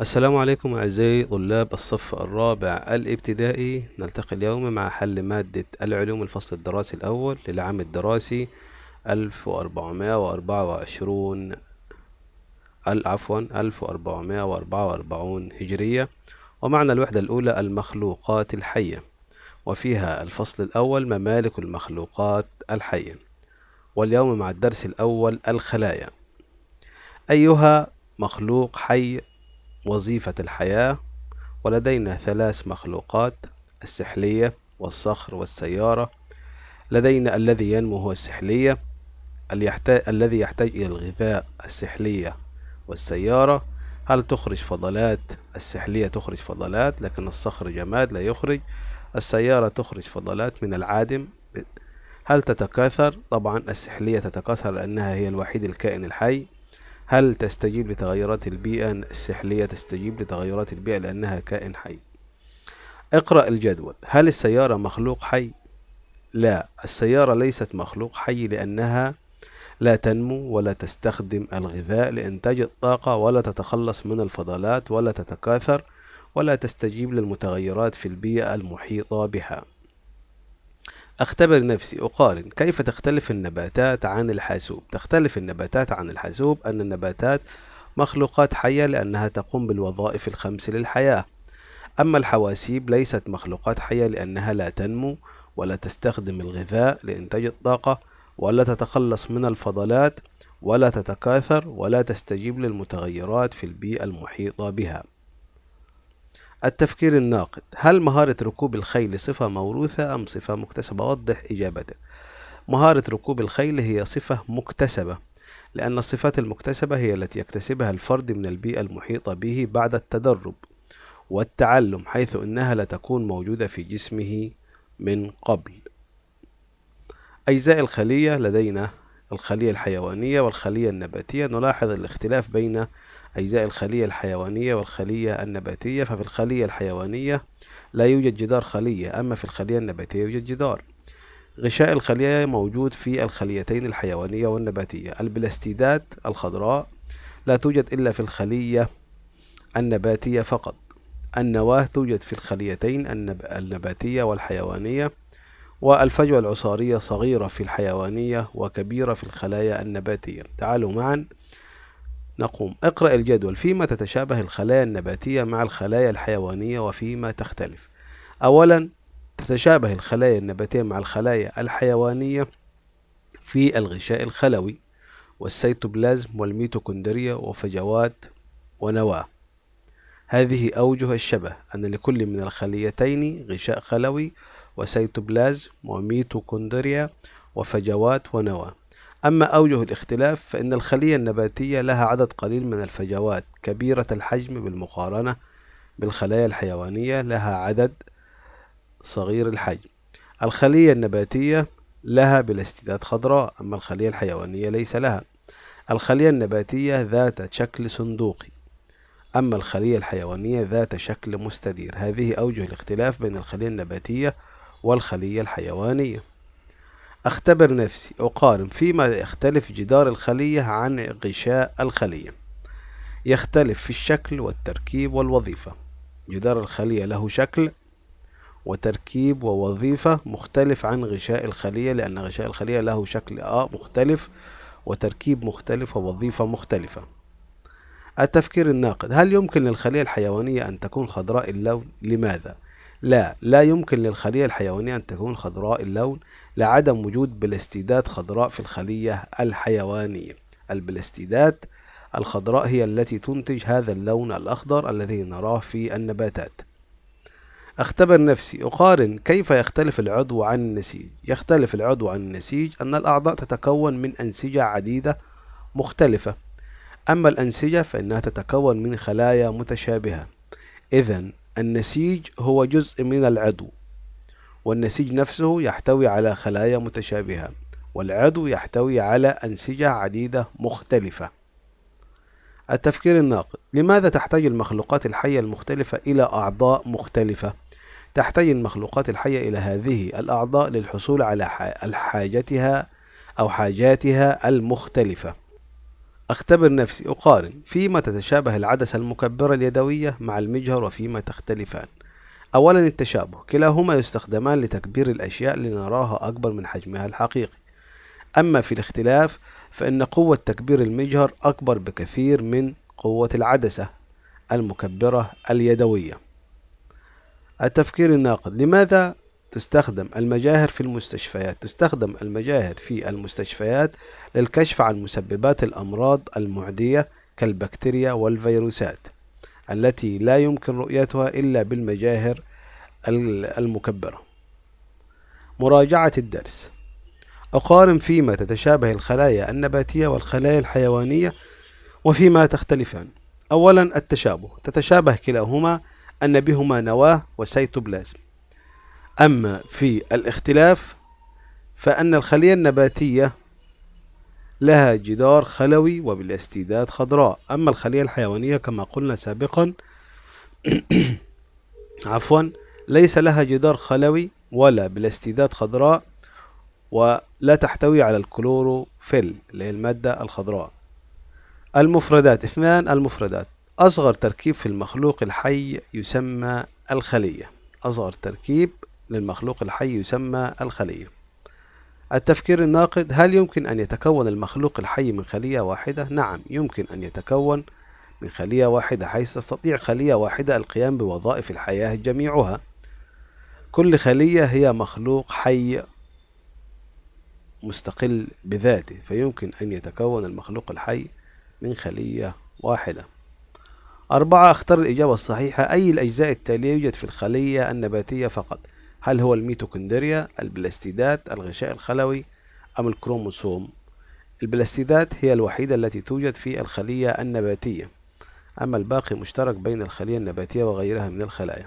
السلام عليكم أعزائي طلاب الصف الرابع الابتدائي نلتقي اليوم مع حل مادة العلوم الفصل الدراسي الأول للعام الدراسي 1424 عفوا 1444 هجرية ومعنى الوحدة الأولى المخلوقات الحية وفيها الفصل الأول ممالك المخلوقات الحية واليوم مع الدرس الأول الخلايا أيها مخلوق حي وظيفة الحياة ولدينا ثلاث مخلوقات السحلية والصخر والسيارة لدينا الذي ينمو هو السحلية الذي يحتاج إلى الغذاء السحلية والسيارة هل تخرج فضلات السحلية تخرج فضلات لكن الصخر جماد لا يخرج السيارة تخرج فضلات من العادم هل تتكاثر طبعا السحلية تتكاثر لأنها هي الوحيد الكائن الحي هل تستجيب لتغيرات البيئة السحلية تستجيب لتغيرات البيئة لأنها كائن حي اقرأ الجدول هل السيارة مخلوق حي؟ لا السيارة ليست مخلوق حي لأنها لا تنمو ولا تستخدم الغذاء لإنتاج الطاقة ولا تتخلص من الفضلات ولا تتكاثر ولا تستجيب للمتغيرات في البيئة المحيطة بها أختبر نفسي أقارن كيف تختلف النباتات عن الحاسوب تختلف النباتات عن الحاسوب أن النباتات مخلوقات حية لأنها تقوم بالوظائف الخمس للحياة أما الحواسيب ليست مخلوقات حية لأنها لا تنمو ولا تستخدم الغذاء لإنتاج الطاقة ولا تتخلص من الفضلات ولا تتكاثر ولا تستجيب للمتغيرات في البيئة المحيطة بها التفكير الناقد هل مهارة ركوب الخيل صفة موروثة أم صفة مكتسبة؟ وضح إجابتك مهارة ركوب الخيل هي صفة مكتسبة لأن الصفات المكتسبة هي التي يكتسبها الفرد من البيئة المحيطة به بعد التدرب والتعلم حيث إنها لا تكون موجودة في جسمه من قبل أجزاء الخلية لدينا الخلية الحيوانية والخلية النباتية نلاحظ الاختلاف بين أجزاء الخلية الحيوانية والخلية النباتية ففي الخلية الحيوانية لا يوجد جدار خلية أما في الخلية النباتية يوجد جدار غشاء الخلية موجود في الخليتين الحيوانية والنباتية البلاستيدات الخضراء لا توجد إلا في الخلية النباتية فقط النواة توجد في الخليتين النب... النباتية والحيوانية والفجوة العصارية صغيرة في الحيوانية وكبيرة في الخلايا النباتية تعالوا معا نقوم اقرأ الجدول فيما تتشابه الخلايا النباتية مع الخلايا الحيوانية وفيما تختلف أولا تتشابه الخلايا النباتية مع الخلايا الحيوانية في الغشاء الخلوي والسيتوبلازم والميتوكوندريا وفجوات ونواة هذه أوجه الشبه أن لكل من الخليتين غشاء خلوي وسيتوبلازم وميتوكوندريا وفجوات ونواة أما أوجه الاختلاف فإن الخلية النباتية لها عدد قليل من الفجوات كبيرة الحجم بالمقارنة بالخلايا الحيوانية لها عدد صغير الحجم الخلية النباتية لها بلاستيدات خضراء أما الخلية الحيوانية ليس لها الخلية النباتية ذات شكل صندوقي أما الخلية الحيوانية ذات شكل مستدير هذه أوجه الاختلاف بين الخلية النباتية والخلية الحيوانية أختبر نفسي أقارن فيما يختلف جدار الخلية عن غشاء الخلية يختلف في الشكل والتركيب والوظيفة جدار الخلية له شكل وتركيب ووظيفة مختلف عن غشاء الخلية لأن غشاء الخلية له شكل آ آه مختلف وتركيب مختلف ووظيفة مختلفة التفكير الناقد هل يمكن للخلية الحيوانية أن تكون خضراء اللون؟ لماذا؟ لا لا يمكن للخلية الحيوانية أن تكون خضراء اللون لعدم وجود بلاستيدات خضراء في الخلية الحيوانية البلاستيدات الخضراء هي التي تنتج هذا اللون الأخضر الذي نراه في النباتات أختبر نفسي أقارن كيف يختلف العضو عن النسيج يختلف العضو عن النسيج أن الأعضاء تتكون من أنسجة عديدة مختلفة أما الأنسجة فإنها تتكون من خلايا متشابهة إذا النسيج هو جزء من العدو والنسيج نفسه يحتوي على خلايا متشابهة والعدو يحتوي على أنسجة عديدة مختلفة التفكير الناقد لماذا تحتاج المخلوقات الحية المختلفة إلى أعضاء مختلفة؟ تحتاج المخلوقات الحية إلى هذه الأعضاء للحصول على حاجتها أو حاجاتها المختلفة أختبر نفسي أقارن فيما تتشابه العدسة المكبرة اليدوية مع المجهر وفيما تختلفان أولا التشابه كلاهما يستخدمان لتكبير الأشياء لنراها أكبر من حجمها الحقيقي أما في الاختلاف فإن قوة تكبير المجهر أكبر بكثير من قوة العدسة المكبرة اليدوية التفكير الناقد لماذا تستخدم المجاهر في المستشفيات تستخدم المجاهر في المستشفيات للكشف عن مسببات الأمراض المعدية كالبكتيريا والفيروسات التي لا يمكن رؤيتها إلا بالمجاهر المكبرة مراجعة الدرس أقارن فيما تتشابه الخلايا النباتية والخلايا الحيوانية وفيما تختلفان أولا التشابه تتشابه كلاهما أن بهما نواة وسيتوبلازم أما في الاختلاف فأن الخلية النباتية لها جدار خلوي وبالاستيداد خضراء أما الخلية الحيوانية كما قلنا سابقا عفوا ليس لها جدار خلوي ولا بالاستيداد خضراء ولا تحتوي على الكلوروفيل اللي هي المادة الخضراء المفردات اثنان المفردات أصغر تركيب في المخلوق الحي يسمى الخلية أصغر تركيب للمخلوق الحي يسمى الخلية التفكير الناقد هل يمكن أن يتكون المخلوق الحي من خلية واحدة؟ نعم يمكن أن يتكون من خلية واحدة حيث تستطيع خلية واحدة القيام بوظائف الحياة جميعها كل خلية هي مخلوق حي مستقل بذاته فيمكن أن يتكون المخلوق الحي من خلية واحدة أربعة اختر الإجابة الصحيحة أي الأجزاء التالية يوجد في الخلية النباتية فقط هل هو الميتوكوندريا البلاستيدات الغشاء الخلوي أم الكروموسوم البلاستيدات هي الوحيدة التي توجد في الخلية النباتية أما الباقي مشترك بين الخلية النباتية وغيرها من الخلايا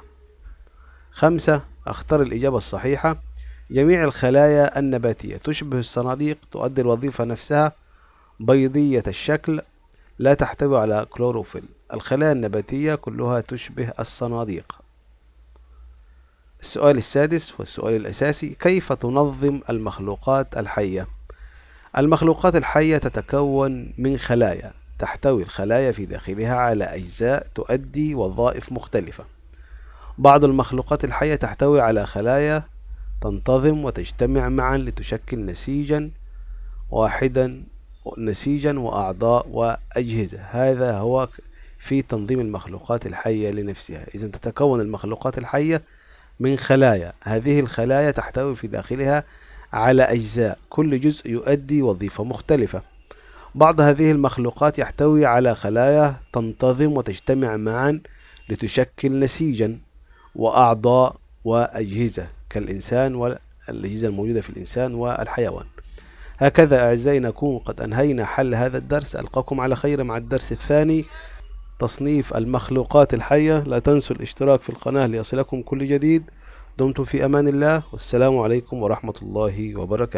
خمسة اختر الإجابة الصحيحة جميع الخلايا النباتية تشبه الصناديق تؤدي الوظيفة نفسها بيضية الشكل لا تحتوي على كلوروفيل الخلايا النباتية كلها تشبه الصناديق السؤال السادس والسؤال الأساسي كيف تنظم المخلوقات الحية؟ المخلوقات الحية تتكون من خلايا تحتوي الخلايا في داخلها على أجزاء تؤدي وظائف مختلفة بعض المخلوقات الحية تحتوي على خلايا تنتظم وتجتمع معا لتشكل نسيجا واحدا نسيجا وأعضاء وأجهزة هذا هو في تنظيم المخلوقات الحية لنفسها إذا تتكون المخلوقات الحية من خلايا هذه الخلايا تحتوي في داخلها على أجزاء كل جزء يؤدي وظيفة مختلفة بعض هذه المخلوقات يحتوي على خلايا تنتظم وتجتمع معا لتشكل نسيجا وأعضاء وأجهزة كالإنسان والأجهزة الموجودة في الإنسان والحيوان هكذا أعزائي نكون قد أنهينا حل هذا الدرس ألقاكم على خير مع الدرس الثاني تصنيف المخلوقات الحية لا تنسوا الاشتراك في القناة ليصلكم كل جديد دمتم في أمان الله والسلام عليكم ورحمة الله وبركاته